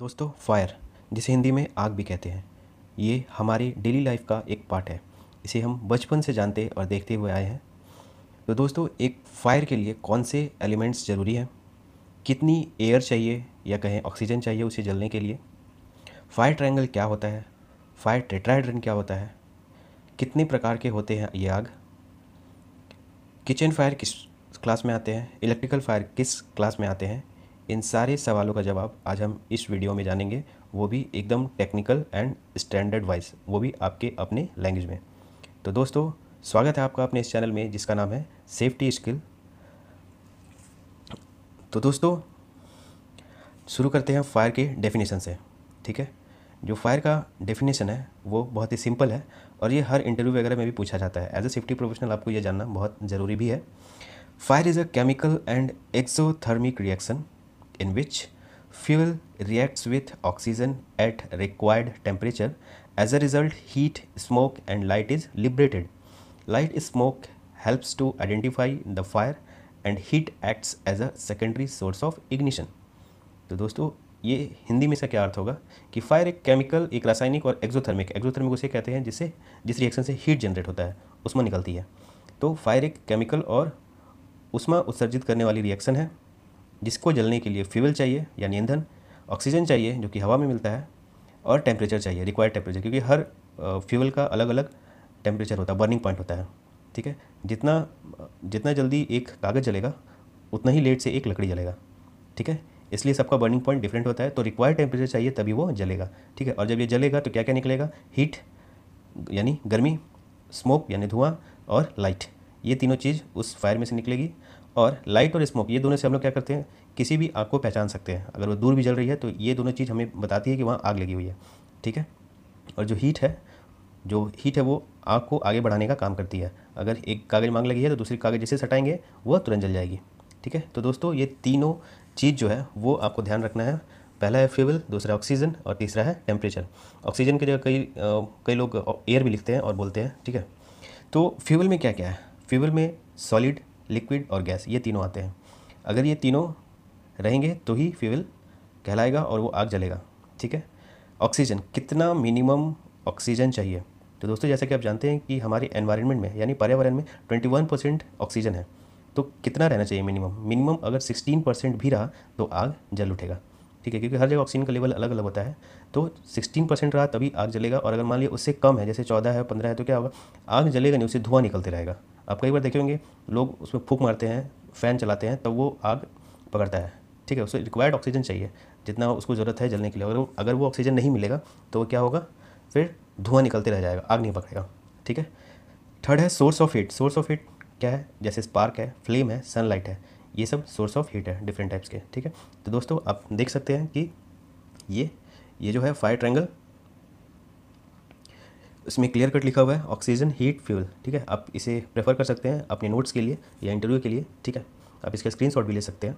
दोस्तों फायर जिसे हिंदी में आग भी कहते हैं ये हमारी डेली लाइफ का एक पार्ट है इसे हम बचपन से जानते और देखते हुए आए हैं तो दोस्तों एक फायर के लिए कौन से एलिमेंट्स ज़रूरी हैं कितनी एयर चाहिए या कहें ऑक्सीजन चाहिए उसे जलने के लिए फायर ट्रायंगल क्या होता है फायर टेट्राहेड्रन क्या होता है कितने प्रकार के होते हैं ये आग किचन फायर किस क्लास में आते हैं इलेक्ट्रिकल फायर किस क्लास में आते हैं इन सारे सवालों का जवाब आज हम इस वीडियो में जानेंगे वो भी एकदम टेक्निकल एंड स्टैंडर्ड वाइज वो भी आपके अपने लैंग्वेज में तो दोस्तों स्वागत है आपका अपने इस चैनल में जिसका नाम है सेफ्टी स्किल तो दोस्तों शुरू करते हैं फायर के डेफिनेशन से ठीक है जो फायर का डेफिनेशन है वो बहुत ही सिंपल है और ये हर इंटरव्यू वगैरह में भी पूछा जाता है एज अ सेफ्टी प्रोफेशनल आपको ये जानना बहुत ज़रूरी भी है fire is a chemical and exothermic reaction in which fuel reacts with oxygen at required temperature. As a result, heat, smoke and light is liberated. Light smoke helps to identify the fire and heat acts as a secondary source of ignition तो दोस्तों ये हिंदी में इसका क्या अर्थ होगा कि fire एक chemical एक रासायनिक और एक्जोथर्मिक एक्जोथर्मिक उसे कहते हैं जिससे जिस रिएक्शन से हीट जनरेट होता है उसमें निकलती है तो फायर एक केमिकल और उसमें उत्सर्जित करने वाली रिएक्शन है जिसको जलने के लिए फ्यूल चाहिए यानी ईंधन ऑक्सीजन चाहिए जो कि हवा में मिलता है और टेम्परेचर चाहिए रिक्वायर्ड टेम्परेचर क्योंकि हर फ्यूल का अलग अलग टेम्परेचर होता है बर्निंग पॉइंट होता है ठीक है जितना जितना जल्दी एक कागज़ जलेगा उतना ही लेट से एक लकड़ी जलेगा ठीक है इसलिए सबका बर्निंग पॉइंट डिफरेंट होता है तो रिक्वायर्ड टेम्परेचर चाहिए तभी वो जलेगा ठीक है और जब ये जलेगा तो क्या क्या निकलेगा हीट यानी गर्मी स्मोक यानी धुआं और लाइट ये तीनों चीज़ उस फायर में से निकलेगी और लाइट और स्मोक ये दोनों से हम लोग क्या करते हैं किसी भी आग को पहचान सकते हैं अगर वो दूर भी जल रही है तो ये दोनों चीज़ हमें बताती है कि वहाँ आग लगी हुई है ठीक है और जो हीट है जो हीट है वो आग को आगे बढ़ाने का काम करती है अगर एक कागज़ मांग लगी है तो दूसरी कागज़ जैसे सटाएंगे वह तुरंत जल जाएगी ठीक है तो दोस्तों ये तीनों चीज़ जो है वो आपको ध्यान रखना है पहला है फ्यूल दूसरा ऑक्सीजन और तीसरा है टेम्परेचर ऑक्सीजन की जगह कई कई लोग एयर भी लिखते हैं और बोलते हैं ठीक है तो फ्यूल में क्या क्या है फ्यूल में सॉलिड लिक्विड और गैस ये तीनों आते हैं अगर ये तीनों रहेंगे तो ही फ्यूल कहलाएगा और वो आग जलेगा ठीक है ऑक्सीजन कितना मिनिमम ऑक्सीजन चाहिए तो दोस्तों जैसा कि आप जानते हैं कि हमारे एनवायरनमेंट में यानी पर्यावरण में 21 परसेंट ऑक्सीजन है तो कितना रहना चाहिए मिनिमम मिनिमम अगर 16 परसेंट भी रहा तो आग जल उठेगा ठीक है क्योंकि हर जगह ऑक्सीजन का लेवल अलग अलग होता है तो 16 परसेंट रहा तभी आग जलेगा और अगर मान लिया उससे कम है जैसे चौदह है पंद्रह है तो क्या होगा आग जलेगा नहीं उससे धुआं निकलते रहेगा आप कई बार देखे होंगे लोग उसमें फूक मारते हैं फ़ैन चलाते हैं तब तो वो आग पकड़ता है ठीक है उसे रिक्वायर्ड ऑक्सीजन चाहिए जितना उसको ज़रूरत है जलने के लिए अगर वो अगर वो ऑक्सीजन नहीं मिलेगा तो वो क्या होगा फिर धुआं निकलते रह जाएगा आग नहीं पकड़ेगा ठीक है थर्ड है source of heat source of heat क्या है जैसे स्पार्क है फ्लेम है सनलाइट है ये सब सोर्स ऑफ हीट है डिफरेंट टाइप्स के ठीक है तो दोस्तों आप देख सकते हैं कि ये ये जो है फायर ट्रैंगल इसमें क्लियर कट लिखा हुआ है ऑक्सीजन हीट फ्यूल ठीक है आप इसे प्रेफर कर सकते हैं अपने नोट्स के लिए या इंटरव्यू के लिए ठीक है आप इसका स्क्रीनशॉट भी ले सकते हैं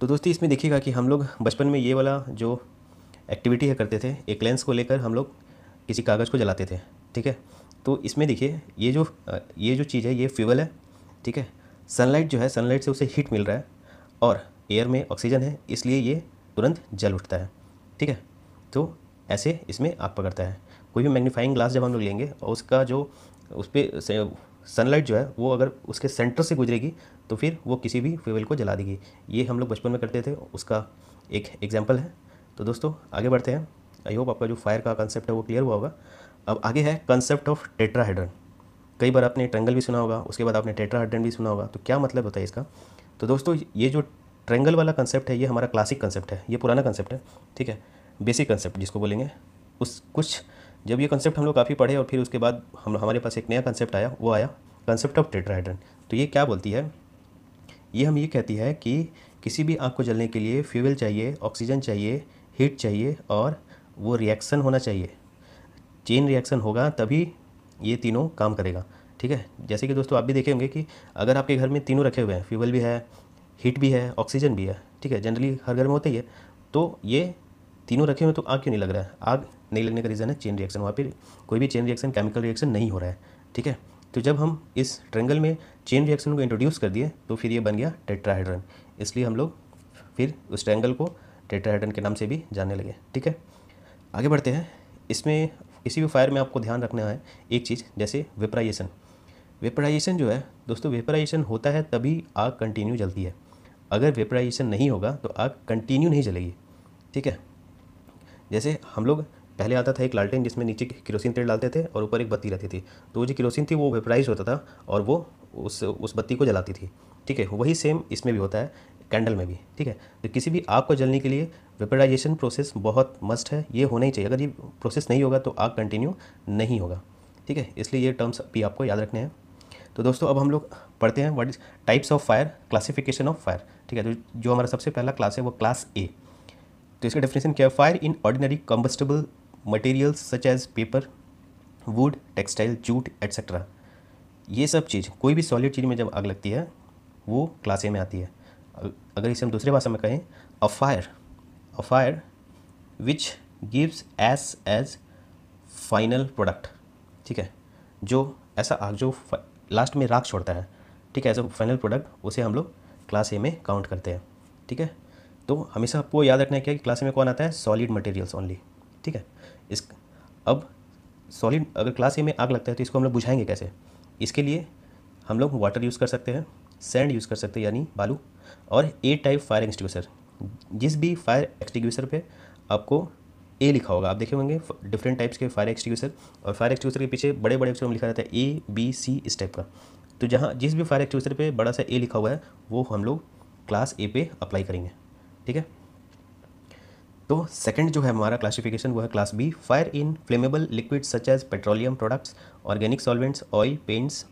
तो दोस्ती इसमें देखिएगा कि हम लोग बचपन में ये वाला जो एक्टिविटी है करते थे एक लेंस को लेकर हम लोग किसी कागज़ को जलाते थे ठीक है तो इसमें देखिए ये जो ये जो चीज़ है ये फ्यूल है ठीक है सनलाइट जो है सनलाइट से उसे हीट मिल रहा है और एयर में ऑक्सीजन है इसलिए ये तुरंत जल उठता है ठीक है तो ऐसे इसमें आग पकड़ता है कोई भी मैग्नीफाइंग ग्लास जब हम लोग लेंगे और उसका जो उस पर सनलाइट जो है वो अगर उसके सेंटर से गुजरेगी तो फिर वो किसी भी फ्यूल को जला देगी ये हम लोग बचपन में करते थे उसका एक एग्जाम्पल है तो दोस्तों आगे बढ़ते हैं आई होप आपका जो फायर का कंसेप्ट है वो क्लियर हुआ होगा अब आगे है कंसेप्ट ऑफ टेट्राहाइड्रन कई बार आपने ट्रेंगल भी सुना होगा उसके बाद आपने टेट्राहाइड्रन भी सुना होगा तो क्या मतलब होता है इसका तो दोस्तों ये जो ट्रेंगल वाला कंसेप्ट है ये हमारा क्लासिक कंसेप्ट है ये पुराना कंसेप्ट है ठीक है बेसिक कंसेप्ट जिसको बोलेंगे उस कुछ जब ये कंसेप्ट हम लोग काफ़ी पढ़े और फिर उसके बाद हम हमारे पास एक नया कंसेप्ट आया वो आया कंसेप्ट ऑफ टेट्राहेड्रन तो ये क्या बोलती है ये हम ये कहती है कि किसी भी आग को जलने के लिए फ्यूल चाहिए ऑक्सीजन चाहिए हीट चाहिए और वो रिएक्शन होना चाहिए चेन रिएक्शन होगा तभी ये तीनों काम करेगा ठीक है जैसे कि दोस्तों आप भी देखेंगे होंगे कि अगर आपके घर में तीनों रखे हुए हैं फ्यूल भी है हीट भी है ऑक्सीजन भी है ठीक है जनरली हर घर में होता ही है तो ये तीनों रखे हुए तो आग क्यों नहीं लग रहा है आग नहीं लगने का रीज़न है चेन रिएक्शन वहाँ पर कोई भी चेन रिएक्शन केमिकल रिएक्शन नहीं हो रहा है ठीक है तो जब हम इस ट्रेंगल में चेन रिएक्शन को इंट्रोड्यूस कर दिए तो फिर ये बन गया टेट्राहाइड्रन इसलिए हम लोग फिर उस ट्रेंगल को टेट्राहाइड्रन के नाम से भी जानने लगे ठीक है आगे बढ़ते हैं इसमें किसी भी फायर में आपको ध्यान रखना है एक चीज़ जैसे वेपराइजेशन वेपराइजेशन जो है दोस्तों वेपराइजेशन होता है तभी आग कंटिन्यू जलती है अगर वेपराइजेशन नहीं होगा तो आग कंटिन्यू नहीं जलेगी ठीक है जैसे हम लोग पहले आता था एक लालटेन जिसमें नीचे किरोसिन तेल डालते थे और ऊपर एक बत्ती रहती थी तो वो जो किरोसिन थी वो वेपराइज होता था और वो उस उस बत्ती को जलाती थी ठीक है वही सेम इसमें भी होता है कैंडल में भी ठीक है तो किसी भी आग को जलने के लिए वेपराइजेशन प्रोसेस बहुत मस्ट है ये होना ही चाहिए अगर ये प्रोसेस नहीं होगा तो आग कंटिन्यू नहीं होगा ठीक है इसलिए ये टर्म्स भी आपको याद रखने हैं तो दोस्तों अब हम लोग पढ़ते हैं what is types of fire classification of fire ठीक है तो जो हमारा सबसे पहला क्लास है वो क्लास ए तो इसका डेफिनेशन क्या है fire in ordinary combustible materials such as paper wood textile jute etcetera ये सब चीज़ कोई भी सॉलिड चीज़ में जब आग लगती है वो क्लास ए में आती है अगर इसे हम दूसरे भाषा में कहें a fire a fire which gives ash as final product ठीक है जो ऐसा आग जो लास्ट में राख छोड़ता है ठीक है एज अ फाइनल प्रोडक्ट उसे हम लोग क्लास ए में काउंट करते हैं ठीक है तो हमेशा आपको याद रखना है क्या कि क्लास में कौन आता है सॉलिड मटेरियल्स ओनली ठीक है इस अब सॉलिड अगर क्लास ए में आग लगता है तो इसको हम लोग बुझाएंगे कैसे इसके लिए हम लोग वाटर यूज़ कर सकते हैं सैंड यूज़ कर सकते हैं यानी बालू और ए टाइप फायर एक्सटिग्यूसर जिस भी फायर एक्सटिग्यूसर पे आपको ए लिखा होगा आप देखे होंगे डिफरेंट टाइप्स के फायर एक्सटिग्यूसर और फायर एक्सटिग्यूसर के पीछे बड़े बड़े अक्षरों में लिखा रहता है ए बी सी इस टाइप का तो जहाँ जिस भी फायर एक्सटिग्यूसर पे बड़ा सा ए लिखा हुआ है वो हम लोग क्लास ए पे अप्लाई करेंगे ठीक है तो सेकंड जो है हमारा क्लासिफिकेशन वो है class B fire in flammable liquid such as petroleum products organic solvents oil paints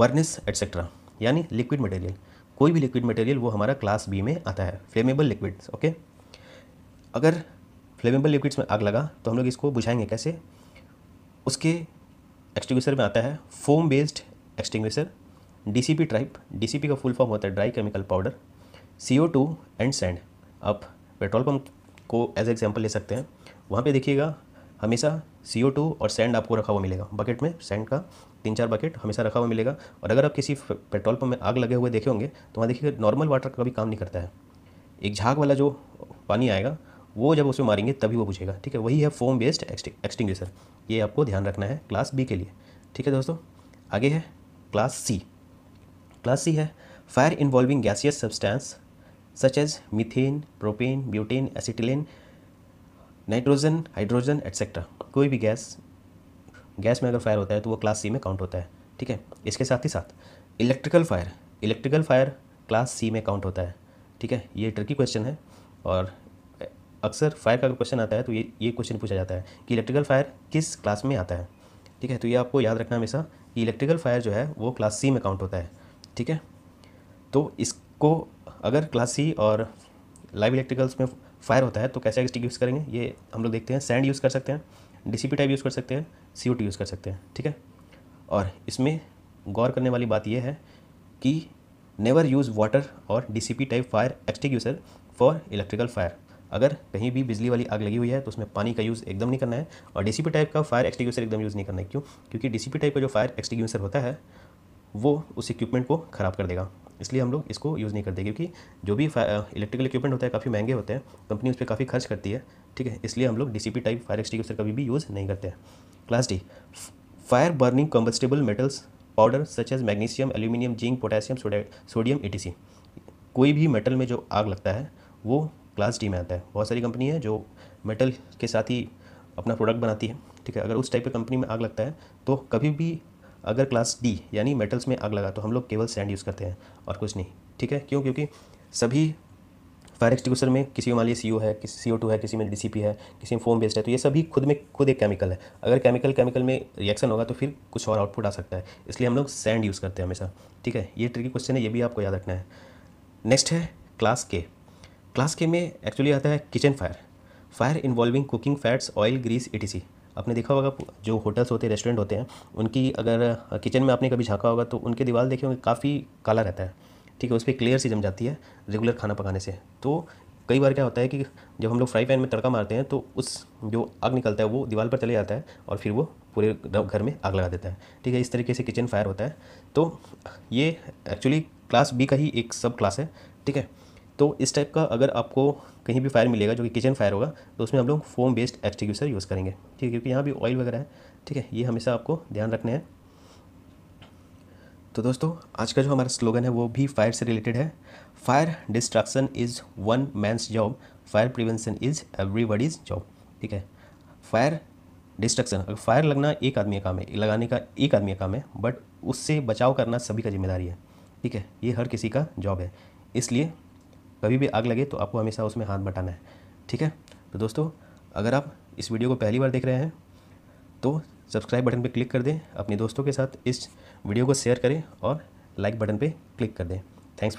varnish etcetera यानी लिक्विड मटेरियल कोई भी लिक्विड मटेरियल वो हमारा क्लास बी में आता है फ्लेमेबल लिक्विड्स ओके अगर फ्लेमेबल लिक्विड्स में आग लगा तो हम लोग इसको बुझाएंगे कैसे उसके एक्सटिंग्विशर में आता है foam based extinguisher DCP type DCP का फुल फॉर्म होता है dry chemical powder CO two and sand आप पेट्रोल पंप को एज एग्जाम्पल ले सकते हैं वहाँ पर देखिएगा हमेशा सी और सैंड आपको रखा हुआ मिलेगा बकेट में सेंड का तीन चार बकेट हमेशा रखा हुआ मिलेगा और अगर आप किसी पेट्रोल पंप में आग लगे हुए देखे होंगे तो वहाँ देखिएगा नॉर्मल वाटर का भी काम नहीं करता है एक झाग वाला जो पानी आएगा वो जब उसमें मारेंगे तभी वो बुझेगा ठीक है वही है फोम बेस्ड एक्सटिंग्विशर ये आपको ध्यान रखना है क्लास बी के लिए ठीक है दोस्तों आगे है क्लास सी क्लास सी है fire involving gaseous substance such as methane, propane, butane, acetylene, nitrogen hydrogen etcetera कोई भी गैस गैस में अगर फायर होता है तो वो क्लास सी में काउंट होता है ठीक है इसके साथ ही साथ electrical fire electrical fire class C में काउंट होता है ठीक है ये ट्रिकी क्वेश्चन है और अक्सर फायर का अगर क्वेश्चन आता है तो ये ये क्वेश्चन पूछा जाता है कि इलेक्ट्रिकल फायर किस क्लास में आता है ठीक है तो ये आपको याद रखना हमेशा कि इलेक्ट्रिकल फायर जो है वो क्लास सी में काउंट होता है ठीक है तो इस को अगर क्लास सी और लाइव इलेक्ट्रिकल्स में फायर होता है तो कैसे एक्सटिक यूज़ करेंगे ये हम लोग देखते हैं सैंड यूज़ कर सकते हैं डी टाइप यूज़ कर सकते हैं सी यूज़ कर सकते हैं ठीक है और इसमें गौर करने वाली बात यह है कि नेवर यूज़ वाटर और D type fire extinguisher for electrical fire अगर कहीं भी बिजली वाली आग लगी हुई है तो उसमें पानी का यूज़ एकदम नहीं करना है और डी टाइप का फायर यूसर एकदम यूज़ नहीं करना है क्यों क्योंकि डी टाइप का जो फायर एक्सटिक यूसर होता है वो उस इक्विपमेंट को ख़राब कर देगा इसलिए हम लोग इसको यूज़ नहीं करते क्योंकि जो भी इलेक्ट्रिकल इक्विपमेंट होता है काफ़ी महंगे होते हैं कंपनी उस पर काफ़ी खर्च करती है ठीक है इसलिए हम लोग पी टाइप फायर एक्सटिंग्विशर कभी भी यूज़ नहीं करते हैं class D fire burning combustible metals powder such as magnesium aluminium zinc potassium sodium ई कोई भी मेटल में जो आग लगता है वो क्लास डी में आता है बहुत सारी कंपनी है जो मेटल के साथ ही अपना प्रोडक्ट बनाती है ठीक है अगर उस टाइप की कंपनी में आग लगता है तो कभी भी अगर क्लास डी यानी मेटल्स में आग लगा तो हम लोग केवल सैंड यूज़ करते हैं और कुछ नहीं ठीक है क्यों क्योंकि सभी फायर एक्सटिंग्विशर में किसी में मान लीजिए सी है किसी सी टू है किसी में डी है किसी में फोम बेस्ड है तो ये सभी खुद में खुद एक केमिकल है अगर केमिकल केमिकल में रिएक्शन होगा तो फिर कुछ और आउटपुट आ सकता है इसलिए हम लोग सैंड यूज़ करते हैं हमेशा ठीक है ये ट्रिकी क्वेश्चन है ये भी आपको याद रखना है नेक्स्ट है क्लास के क्लास के में एक्चुअली आता है kitchen fire fire involving cooking fats oil grease ई आपने देखा होगा जो होटल्स होते हैं रेस्टोरेंट होते हैं उनकी अगर किचन में आपने कभी झाँका होगा तो उनके दीवार देखे होंगे काफ़ी काला रहता है ठीक है उस पर क्लियर सी जम जाती है रेगुलर खाना पकाने से तो कई बार क्या होता है कि जब हम लोग फ्राई पैन में तड़का मारते हैं तो उस जो आग निकलता है वो दीवार पर चले जाता है और फिर वो पूरे घर में आग लगा देता है ठीक है इस तरीके से किचन फायर होता है तो ये एक्चुअली क्लास बी का ही एक सब क्लास है ठीक है तो इस टाइप का अगर आपको कहीं भी फायर मिलेगा जो कि किचन फायर होगा तो उसमें हम लोग फोम बेस्ड एक्सटिक्यूसर यूज़ करेंगे ठीक है क्योंकि यहाँ भी ऑयल वगैरह है ठीक है ये हमेशा आपको ध्यान रखना है तो दोस्तों आज का जो हमारा स्लोगन है वो भी फायर से रिलेटेड है fire destruction is one man's job fire prevention is everybody's job ठीक है फायर डिस्ट्रक्शन अगर फायर लगना एक आदमी का काम है लगाने का एक आदमी का काम है बट उससे बचाव करना सभी का जिम्मेदारी है ठीक है ये हर किसी का जॉब है इसलिए कभी भी आग लगे तो आपको हमेशा उसमें हाथ बटाना है ठीक है तो दोस्तों अगर आप इस वीडियो को पहली बार देख रहे हैं तो सब्सक्राइब बटन पर क्लिक कर दें अपने दोस्तों के साथ इस वीडियो को शेयर करें और लाइक बटन पर क्लिक कर दें थैंक्स